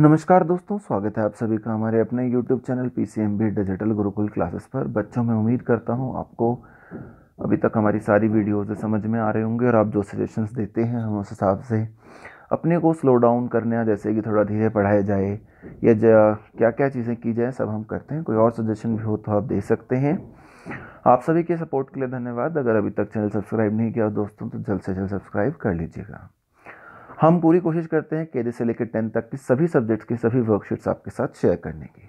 नमस्कार दोस्तों स्वागत है आप सभी का हमारे अपने YouTube channel P C M B digital Gurukul classes पर बच्चों में उम्मीद करता हूँ आपको अभी तक हमारी सारी वीडियोज़ समझ में आ रहे होंगे और आप जो सजेशंस देते हैं हम उस हिसाब से अपने को स्लो डाउन करने या जैसे कि थोड़ा धीरे पढ़ाया जाए या जा, क्या क्या चीज़ें की जाए सब हम करते हैं कोई और सजेशन भी हो तो आप दे सकते हैं आप सभी के सपोर्ट के लिए धन्यवाद अगर अभी तक चैनल सब्सक्राइब नहीं किया दोस्तों तो जल्द से जल्द सब्सक्राइब कर लीजिएगा हम पूरी कोशिश करते हैं के से लेकर टेंथ तक की सभी सब्जेक्ट्स की सभी वर्कशीट्स आपके साथ शेयर करने की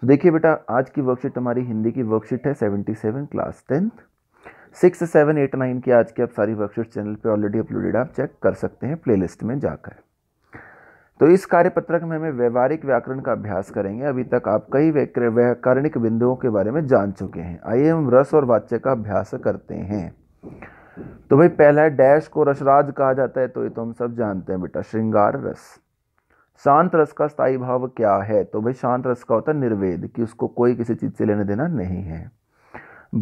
तो देखिए बेटा आज की वर्कशीट हमारी हिंदी की वर्कशीट है 77 class tenth six seven eight nine की आज की आप सारी वर्कशीट चैनल पे ऑलरेडी अपलोडेड आप चेक कर सकते हैं प्लेलिस्ट में जाकर तो इस कार्यपत्रक में हमें व्यवहारिक व्याकरण का अभ्यास करेंगे अभी तक आप कई व्याकरणिक बिंदुओं के बारे में जान चुके हैं आइए हम रस और वाच्य का अभ्यास करते हैं तो भाई पहला डैश को रसराज कहा जाता है तो ये तो हम सब जानते हैं बेटा श्रृंगार रस शांत रस का स्थायी भाव क्या है तो भाई शांत रस का होता है निर्वेद कि उसको कोई किसी चीज़ से लेने देना नहीं है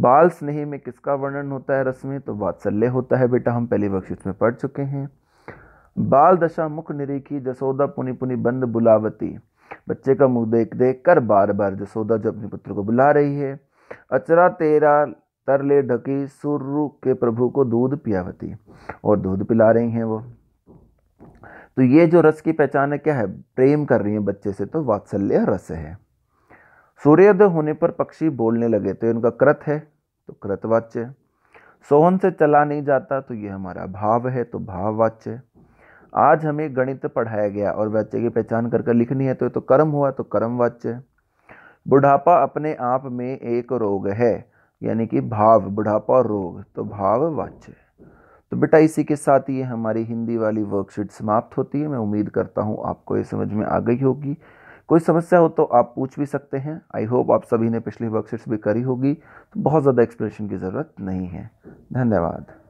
बाल स्नेह में किसका वर्णन होता है रस में तो वात्सल्य होता है बेटा हम पहली बख्शिश में पढ़ चुके हैं बाल दशा मुख निरीखी जसोदा पुनि पुनि बंद बुलावती बच्चे का मुख देख देख कर बार बार जसोदा जो अपने पुत्र को बुला रही है अचरा तेरा तरले ढकी सुर्रु के प्रभु को दूध पियावती और दूध पिला रही हैं वो तो ये जो रस की पहचान है क्या है प्रेम कर रही है बच्चे से तो वात्सल्य रस है सूर्योदय होने पर पक्षी बोलने लगे तो इनका कृत है तो कृतवाच्य सोहन से चला नहीं जाता तो ये हमारा भाव है तो भाववाच्य आज हमें गणित पढ़ाया गया और बच्चे की पहचान करके कर लिखनी है तो, तो कर्म हुआ तो कर्मवाच्य बुढ़ापा अपने आप में एक रोग है यानी कि भाव बुढ़ापा और रोग तो भाव वाच्य तो बेटा इसी के साथ ये हमारी हिंदी वाली वर्कशीट समाप्त होती है मैं उम्मीद करता हूँ आपको ये समझ में आ गई होगी कोई समस्या हो तो आप पूछ भी सकते हैं आई होप आप सभी ने पिछली वर्कशीट्स भी करी होगी तो बहुत ज़्यादा एक्सप्लेनेशन की ज़रूरत नहीं है धन्यवाद